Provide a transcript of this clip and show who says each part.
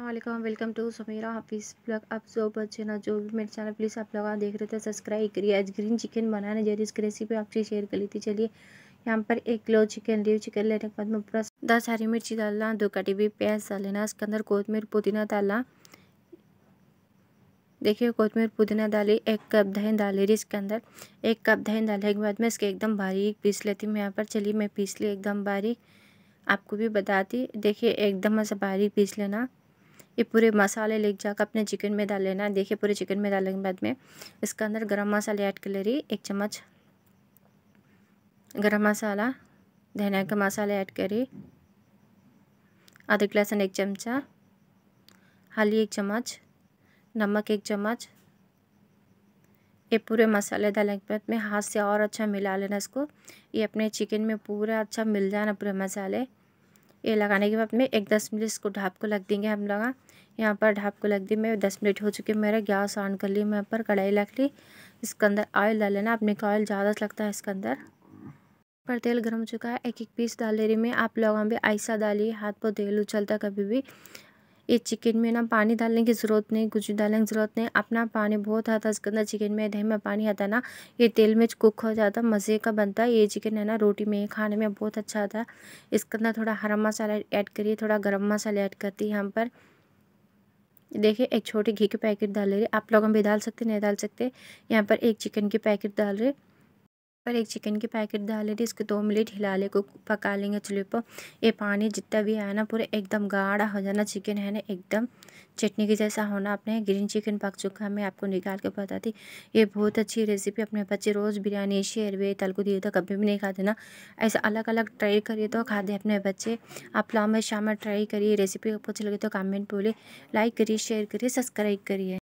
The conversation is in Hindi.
Speaker 1: अल्लाम welcome to Sameera Hafiz blog आप जो बच्चे ना जो भी मेरे चैनल प्लीज़ आप लोग देख रहे थे सब्सक्राइब करिए आज ग्रीन चिकन बनाना जरिए इसकी रेसिपी आपसे शेयर कर ली थी चलिए यहाँ पर एक किलो चिकन लिव चिकन लेने के बाद में पूरा दस हरी मिर्ची डालना दो कटी हुई प्याज डाल लेना इसके अंदर कोतमीर पुदीना डालना देखिए कोतमीर पुदीना डाली एक कप दही डाल रही इसके अंदर एक कप दही डालने के बाद में इसके एकदम बारीक पीस लेती हूँ यहाँ पर चलिए मैं पीस ली एकदम बारीक आपको भी बताती देखिए एकदम ऐसा बारीक पीस लेना ये पूरे मसाले लेके जाकर अपने चिकन में डाल लेना देखिए पूरे चिकन में डालने के बाद में इसके अंदर गरम मसाले ऐड कर ले रही एक चम्मच गरम मसाला धनिया का मसाले ऐड करी अदरक लहसुन एक चमचा हल्दी एक चम्मच नमक एक चम्मच ये पूरे मसाले डालने के बाद में हाथ से और अच्छा मिला लेना इसको ये अपने चिकन में पूरा अच्छा मिल जाना पूरे मसाले ये लगाने के बाद में एक दस मिनट इसको ढाप को लग देंगे हम लोग यहाँ पर ढाप को लग दी मैं दस मिनट हो चुके मेरा गैस ऑन कर ली मैं यहाँ पर कढ़ाई रख ली इसके अंदर ऑयल डाल लेना अपने का ऑयल ज़्यादा लगता है इसके अंदर पर तेल गर्म हो चुका है एक एक पीस डाल दे रही मैं आप लोग भी ऐसा डालिए हाथ पर तेल उछलता कभी भी ये चिकन में ना पानी डालने की ज़रूरत नहीं कुछ डालने की ज़रूरत नहीं अपना पानी बहुत आता है इसके अंदर चिकन में दही में पानी आता है ना ये तेल में कुक हो जाता मज़े का बनता है ये चिकन है ना रोटी में खाने में बहुत अच्छा आता है इसके अंदर थोड़ा हरा मसाला ऐड करिए थोड़ा गर्म मसाला ऐड करती है यहाँ पर देखिए एक छोटी घी के पैकेट डाल रहे आप लोग हम भी डाल सकते नहीं डाल सकते यहाँ पर एक चिकन के पैकेट डाल रहे पर एक चिकन की पैकेट डाल रही थी इसको दो मिनट हिला ले को पका लेंगे चूल्हे पर ये पानी जितना भी है ना पूरा एकदम गाढ़ा हो जाना चिकन है ना एकदम चटनी के जैसा होना अपने ग्रीन चिकन पक चुका है मैं आपको निकाल के बताती ये बहुत अच्छी रेसिपी अपने बच्चे रोज़ बिरयानी शेरवे वे तल को दिए तो कभी भी नहीं खाते ना ऐसा अलग अलग ट्राई करिए तो दे अपने बच्चे आप लॉन्ग में शाम में ट्राई करिए रेसिपी आपको अच्छी लगे तो कमेंट बोले लाइक करिए शेयर करिए सब्सक्राइब करिए